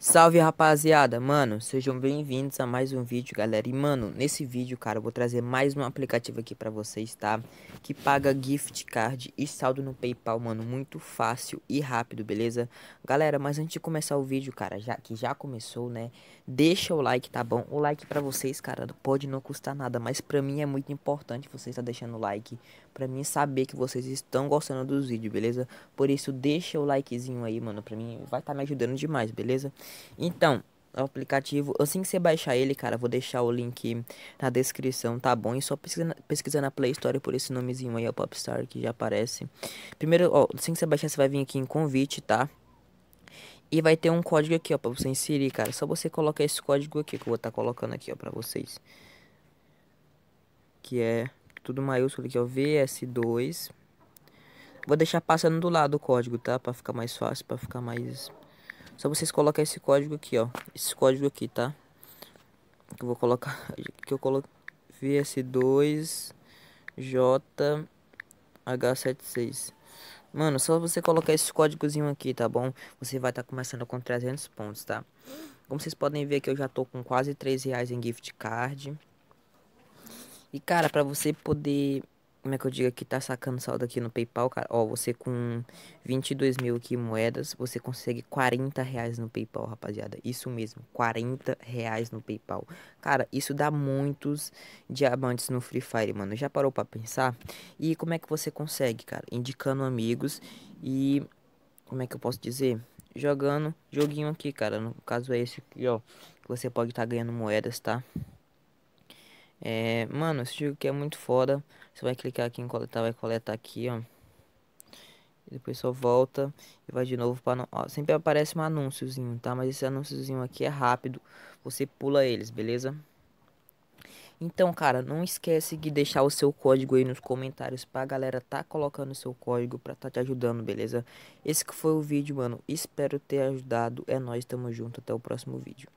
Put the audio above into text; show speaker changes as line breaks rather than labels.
Salve rapaziada, mano, sejam bem-vindos a mais um vídeo, galera. E mano, nesse vídeo, cara, eu vou trazer mais um aplicativo aqui pra vocês, tá? Que paga gift card e saldo no Paypal, mano, muito fácil e rápido, beleza? Galera, mas antes de começar o vídeo, cara, já que já começou, né? Deixa o like, tá bom? O like pra vocês, cara, pode não custar nada, mas pra mim é muito importante vocês estar tá deixando o like, pra mim saber que vocês estão gostando dos vídeos, beleza? Por isso, deixa o likezinho aí, mano, pra mim vai estar tá me ajudando demais, beleza? Então, o aplicativo, assim que você baixar ele, cara, vou deixar o link na descrição, tá bom? E só pesquisa, pesquisa na Play Store por esse nomezinho aí, é o Popstar, que já aparece. Primeiro, ó, assim que você baixar, você vai vir aqui em convite, tá? E vai ter um código aqui, ó, pra você inserir, cara. Só você colocar esse código aqui, que eu vou estar tá colocando aqui, ó, pra vocês. Que é tudo maiúsculo aqui, ó, VS2. Vou deixar passando do lado o código, tá? Pra ficar mais fácil, pra ficar mais só vocês colocar esse código aqui, ó. Esse código aqui, tá? Que eu vou colocar. Que eu coloquei VS2JH76. Mano, só você colocar esse códigozinho aqui, tá bom? Você vai estar tá começando com 300 pontos, tá? Como vocês podem ver que eu já tô com quase 3 reais em gift card. E cara, pra você poder como é que eu digo aqui, tá sacando saldo aqui no PayPal, cara. Ó, você com 22 mil aqui moedas, você consegue 40 reais no PayPal, rapaziada. Isso mesmo, 40 reais no PayPal. Cara, isso dá muitos diamantes no Free Fire, mano. Já parou pra pensar? E como é que você consegue, cara? Indicando amigos e. Como é que eu posso dizer? Jogando joguinho aqui, cara. No caso é esse aqui, ó. Que você pode estar tá ganhando moedas, tá? É, mano, esse jogo aqui é muito foda. Você vai clicar aqui em coletar, vai coletar aqui, ó. E depois só volta e vai de novo para não... sempre aparece um anúnciozinho, tá? Mas esse anúnciozinho aqui é rápido. Você pula eles, beleza? Então, cara, não esquece de deixar o seu código aí nos comentários pra galera tá colocando o seu código pra tá te ajudando, beleza? Esse que foi o vídeo, mano. Espero ter ajudado. É nóis, tamo junto. Até o próximo vídeo.